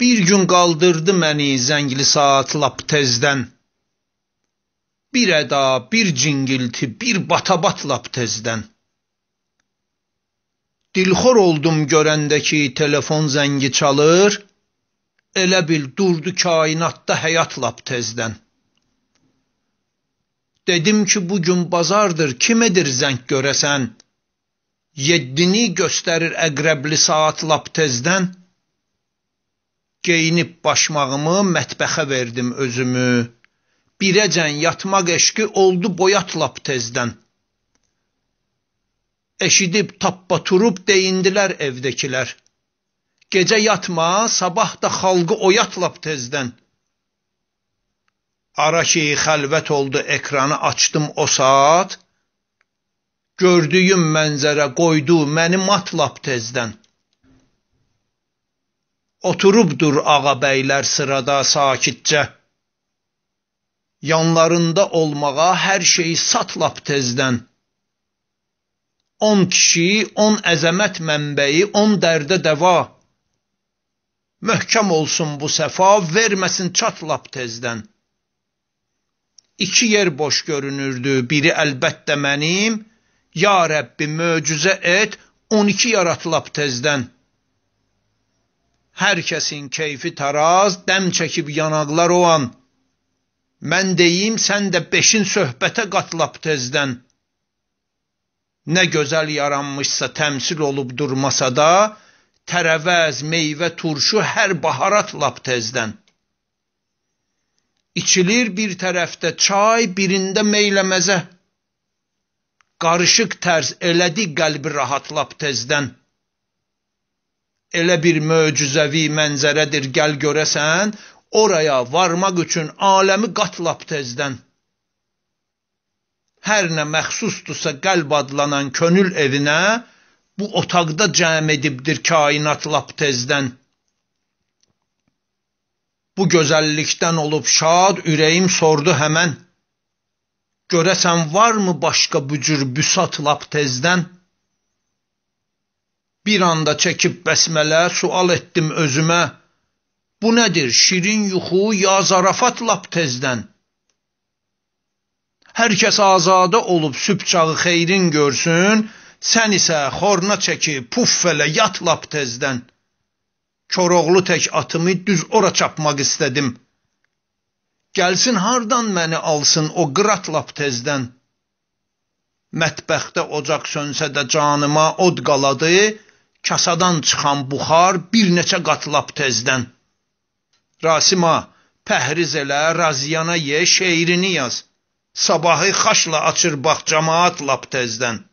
Bir gün qaldırdı məni zəngli saat lap tezdən. Bir əda, bir cingilti, bir batabat lap tezdən. Dilxor oldum görəndə ki, telefon zəngi çalır, elə bil durdu kainatda həyat lap tezdən. Dedim ki, bu gün bazardır, kimədir zəng görəsən? Yeddini göstərir əqrəbli saat lap tezdən.'' geyinib başmağımı mətbəxə verdim özümü. Birəcən yatmaq eşqi oldu boyat lap tezdən. Eşidib tappa turub deyindilər evdəkilər. Gecə yatma, sabah da xalqı oyat lap tezdən. Ara ki, xəlvət oldu ekranı açdım o saat. Gördüyüm mənzərə qoydu məni matlap tezdən.'' Oturubdur ağa bəylər sırada sakitcə. Yanlarında olmağa hər şeyi satlap tezdən. On kişi, on əzəmət mənbəyi, on dərdə dəva. Möhkəm olsun bu səfa, verməsin çatlap tezdən. İki yer boş görünürdü, biri əlbəttə mənim. Ya Rəbbi, möcüzə et, 12 yaratılab tezdən.'' Hər kəsin keyfi taraz, dəm çəkib yanaqlar o an. Mən deyim, sən də beşin söhbətə qatlap tezdən. Nə gözəl yaranmışsa təmsil olub durmasa da, tərəvəz, meyvə, turşu hər baharat lap tezdən. İçilir bir tərəfdə çay, birində meyləməzə. Qarışıq tərz elədi qəlbi rahatlab tezdən elə bir möcüzəvi mənzərədir, gəl görəsən, oraya varmaq üçün aləmi qatlap tezdən. Hər nə məxsusdursa qəlb adlanan könül evinə, bu otaqda cəm edibdir kainat lap tezdən. Bu gözəllikdən olub şad ürəyim sordu həmən. Görəsən varmı başqa bu cür büsat lap tezdən?'' Bir anda çəkib bəsmələ, sual etdim özümə. Bu nədir? Şirin yuxu, ya zarafat lap tezdən. Hər kəs azadə olub sübçağı xeyrin görsün, sən isə xorna çəkib puffələ yat lap tezdən. Koroğlu tək atımı düz ora çapmaq istədim. Gəlsin hardan məni alsın o qırat lap tezdən. Mətbəxtə ocaq sönsə də canıma od qaladı, kasadan çıxan buxar bir neçə qatlap tezdən. Rasima, pəhriz elə, raziyana ye, şeirini yaz. Sabahı xaşla açır bax cəmaat lap tezdən.